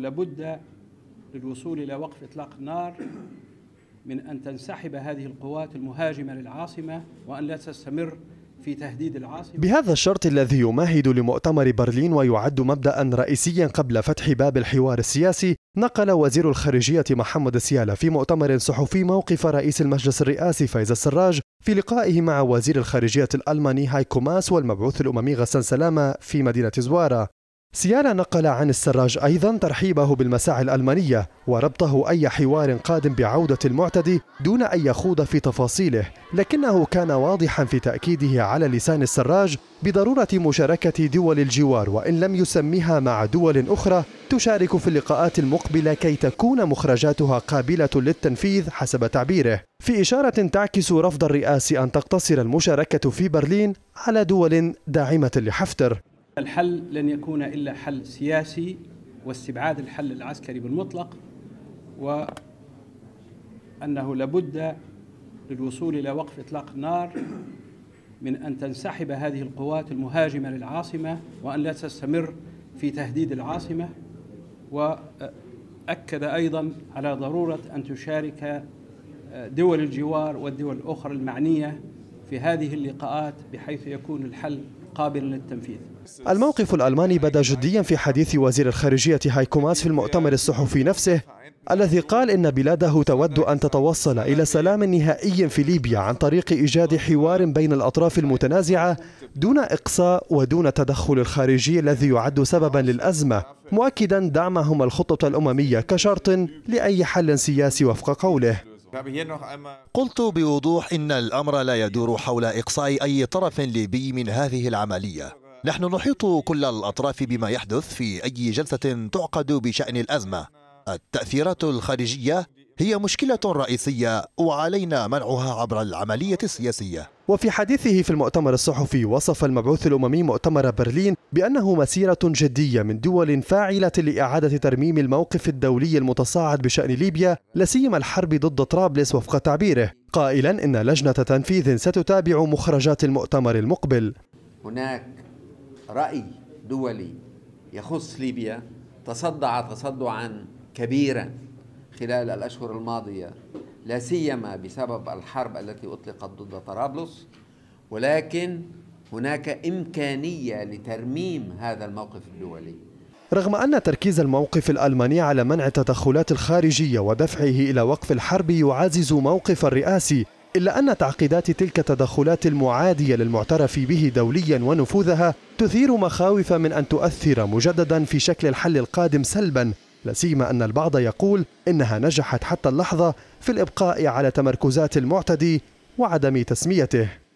لابد للوصول إلى وقف إطلاق النار من أن تنسحب هذه القوات المهاجمة للعاصمة وأن لا تستمر في تهديد العاصمة بهذا الشرط الذي يمهد لمؤتمر برلين ويعد مبدأ رئيسيا قبل فتح باب الحوار السياسي نقل وزير الخارجية محمد السيالة في مؤتمر صحفي موقف رئيس المجلس الرئاسي فايز السراج في لقائه مع وزير الخارجية الألماني هايكو ماس والمبعوث الأممي غسان سلامة في مدينة زوارة سيالا نقل عن السراج أيضا ترحيبه بالمساعي الألمانية وربطه أي حوار قادم بعودة المعتدي دون أن يخوض في تفاصيله لكنه كان واضحا في تأكيده على لسان السراج بضرورة مشاركة دول الجوار وإن لم يسميها مع دول أخرى تشارك في اللقاءات المقبلة كي تكون مخرجاتها قابلة للتنفيذ حسب تعبيره في إشارة تعكس رفض الرئاسي أن تقتصر المشاركة في برلين على دول داعمة لحفتر الحل لن يكون إلا حل سياسي واستبعاد الحل العسكري بالمطلق وأنه لابد للوصول إلى وقف إطلاق النار من أن تنسحب هذه القوات المهاجمة للعاصمة وأن لا تستمر في تهديد العاصمة وأكد أيضا على ضرورة أن تشارك آه، دول الجوار والدول الأخرى المعنية في هذه اللقاءات بحيث يكون الحل قابل للتنفيذ الموقف الألماني بدا جديا في حديث وزير الخارجية هايكوماس في المؤتمر الصحفي نفسه الذي قال إن بلاده تود أن تتوصل إلى سلام نهائي في ليبيا عن طريق إيجاد حوار بين الأطراف المتنازعة دون إقصاء ودون تدخل الخارجي الذي يعد سببا للأزمة مؤكدا دعمهم الخطة الأممية كشرط لأي حل سياسي وفق قوله قلت بوضوح إن الأمر لا يدور حول إقصاء أي طرف ليبي من هذه العملية نحن نحيط كل الأطراف بما يحدث في أي جلسة تعقد بشأن الأزمة التأثيرات الخارجية هي مشكلة رئيسية وعلينا منعها عبر العملية السياسية وفي حديثه في المؤتمر الصحفي وصف المبعوث الأممي مؤتمر برلين بأنه مسيرة جدية من دول فاعلة لإعادة ترميم الموقف الدولي المتصاعد بشأن ليبيا لاسيما الحرب ضد طرابلس وفق تعبيره قائلا إن لجنة تنفيذ ستتابع مخرجات المؤتمر المقبل هناك رأي دولي يخص ليبيا تصدع تصدعا كبيرا خلال الأشهر الماضية لا سيما بسبب الحرب التي أطلقت ضد طرابلس ولكن هناك إمكانية لترميم هذا الموقف الدولي رغم أن تركيز الموقف الألماني على منع التدخلات الخارجية ودفعه إلى وقف الحرب يعزز موقف الرئاسي إلا أن تعقيدات تلك التدخلات المعادية للمعترف به دوليا ونفوذها تثير مخاوف من أن تؤثر مجددا في شكل الحل القادم سلبا لاسيما أن البعض يقول إنها نجحت حتى اللحظة في الإبقاء على تمركزات المعتدي وعدم تسميته